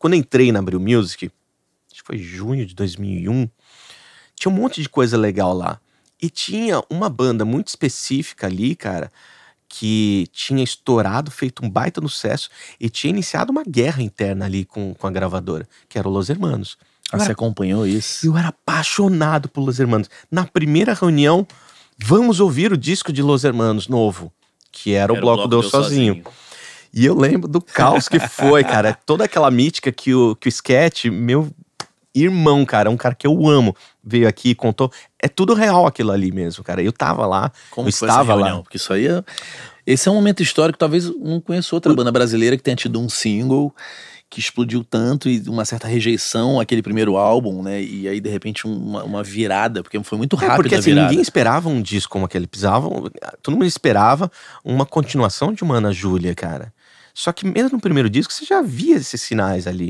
Quando entrei na Abril Music, acho que foi junho de 2001, tinha um monte de coisa legal lá. E tinha uma banda muito específica ali, cara, que tinha estourado, feito um baita sucesso e tinha iniciado uma guerra interna ali com, com a gravadora, que era o Los Hermanos. Ah, você acompanhou isso? Eu era apaixonado por Los Hermanos. Na primeira reunião, vamos ouvir o disco de Los Hermanos novo, que era, era o Bloco, o bloco do eu sozinho. sozinho. E eu lembro do caos que foi, cara. É toda aquela mítica que o, que o sketch, meu irmão, cara, é um cara que eu amo, veio aqui contou. É tudo real aquilo ali mesmo, cara. Eu tava lá, Como eu estava lá. Porque isso aí é... Esse é um momento histórico, talvez não conheça outra banda brasileira que tenha tido um single que explodiu tanto e uma certa rejeição àquele primeiro álbum, né? E aí, de repente, uma, uma virada, porque foi muito rápido. É porque assim, ninguém esperava um disco como aquele. pisava. todo mundo esperava uma continuação de uma Ana Júlia, cara. Só que mesmo no primeiro disco você já via esses sinais ali.